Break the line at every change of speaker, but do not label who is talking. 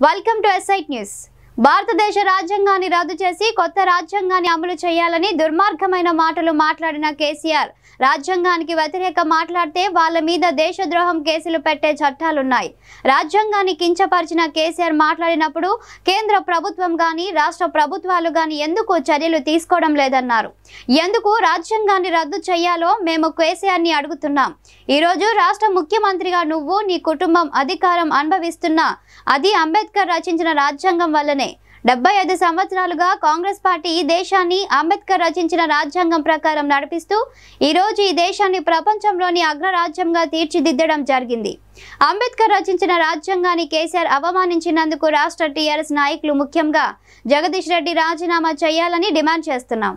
Welcome to SIT News. భారతదేశ రాజ్యాంగాన్ని రద్దు చేసి కొత్త రాజ్యాంగాన్ని అమలు చేయాలని దుర్మార్గమైన మాటలు మాట్లాడిన కేసీఆర్ రాజ్యాంగానికి వ్యతిరేక మాట్లాడితే వాళ్ళ మీద దేశద్రోహం కేసులు పెట్టే చట్టాలున్నాయి రాజ్యాంగాన్ని కించపరిచిన కేసీఆర్ మాట్లాడినప్పుడు కేంద్ర ప్రభుత్వం కానీ రాష్ట్ర ప్రభుత్వాలు కానీ ఎందుకు చర్యలు తీసుకోవడం లేదన్నారు ఎందుకు రాజ్యాంగాన్ని రద్దు చేయాలో మేము కేసీఆర్ని అడుగుతున్నాం ఈరోజు రాష్ట్ర ముఖ్యమంత్రిగా నువ్వు నీ కుటుంబం అధికారం అనుభవిస్తున్నా అది అంబేద్కర్ రచించిన రాజ్యాంగం వల్లనే డెబ్బై ఐదు సంవత్సరాలుగా కాంగ్రెస్ పార్టీ ఈ దేశాన్ని అంబేద్కర్ రచించిన రాజ్యాంగం ప్రకారం నడిపిస్తూ ఈరోజు ఈ దేశాన్ని ప్రపంచంలోని అగ్రరాజ్యంగా తీర్చిదిద్దడం జరిగింది అంబేద్కర్ రచించిన రాజ్యాంగాన్ని కేసీఆర్ అవమానించినందుకు రాష్ట్ర టీఆర్ఎస్ నాయకులు ముఖ్యంగా జగదీష్ రెడ్డి రాజీనామా చేయాలని డిమాండ్ చేస్తున్నాం